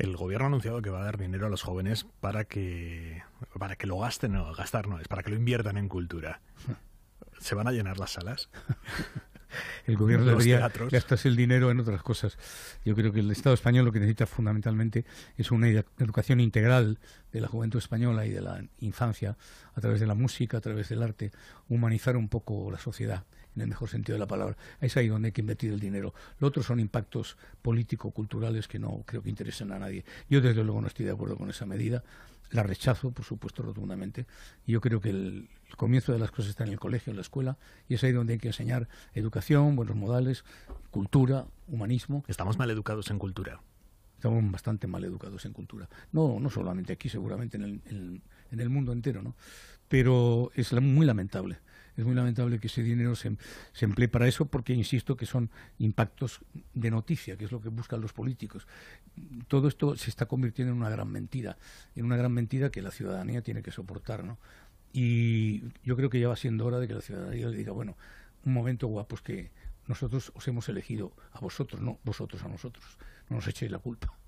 El gobierno ha anunciado que va a dar dinero a los jóvenes para que, para que lo gasten, o gastar no, es para que lo inviertan en cultura. ¿Se van a llenar las salas? el gobierno debería gastar el dinero en otras cosas. Yo creo que el Estado español lo que necesita fundamentalmente es una educación integral de la juventud española y de la infancia a través de la música, a través del arte, humanizar un poco la sociedad en el mejor sentido de la palabra. Es ahí donde hay que invertir el dinero. Lo otro son impactos político-culturales que no creo que interesen a nadie. Yo desde luego no estoy de acuerdo con esa medida. La rechazo, por supuesto, rotundamente. Yo creo que el, comienzo de las cosas está en el colegio, en la escuela, y es ahí donde hay que enseñar educación, buenos modales, cultura, humanismo. Estamos mal educados en cultura. Estamos bastante mal educados en cultura. No, no solamente aquí, seguramente en el, en el mundo entero, ¿no? Pero es muy lamentable es muy lamentable que ese dinero se, emplee para eso porque, insisto, que son impactos de noticia, que es lo que buscan los políticos. Todo esto se está convirtiendo en una gran mentira, en una gran mentira que la ciudadanía tiene que soportar, Y yo creo que ya va siendo hora de que la ciudadanía le diga, bueno, un momento guapo pues que nosotros os hemos elegido a vosotros, no vosotros a nosotros, no nos echéis la culpa.